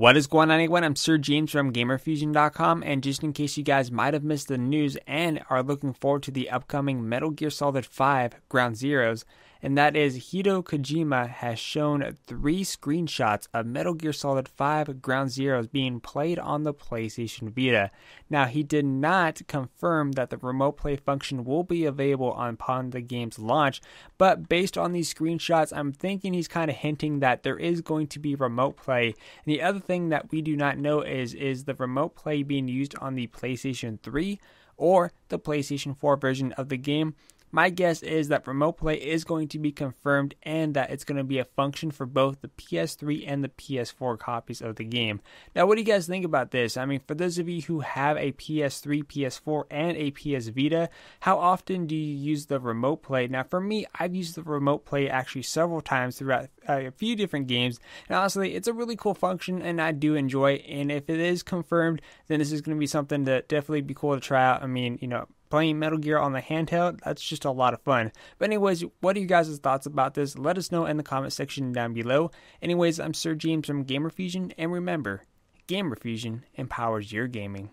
What is going on, everyone? I'm Sir James from GamerFusion.com, and just in case you guys might have missed the news and are looking forward to the upcoming Metal Gear Solid 5 Ground Zeroes, and that is Hideo Kojima has shown three screenshots of Metal Gear Solid 5 Ground Zeroes being played on the PlayStation Vita. Now, he did not confirm that the remote play function will be available upon the game's launch, but based on these screenshots, I'm thinking he's kind of hinting that there is going to be remote play. And the other thing that we do not know is is the remote play being used on the PlayStation 3 or the PlayStation 4 version of the game. My guess is that Remote Play is going to be confirmed and that it's going to be a function for both the PS3 and the PS4 copies of the game. Now, what do you guys think about this? I mean, for those of you who have a PS3, PS4, and a PS Vita, how often do you use the Remote Play? Now, for me, I've used the Remote Play actually several times throughout uh, a few different games, and honestly, it's a really cool function and I do enjoy it. And if it is confirmed, then this is going to be something that definitely be cool to try out. I mean, you know, playing Metal Gear on the handheld, that's just a lot of fun. But anyways, what are you guys' thoughts about this? Let us know in the comment section down below. Anyways, I'm Sir James from Gamer Fusion, and remember, Gamer Fusion empowers your gaming.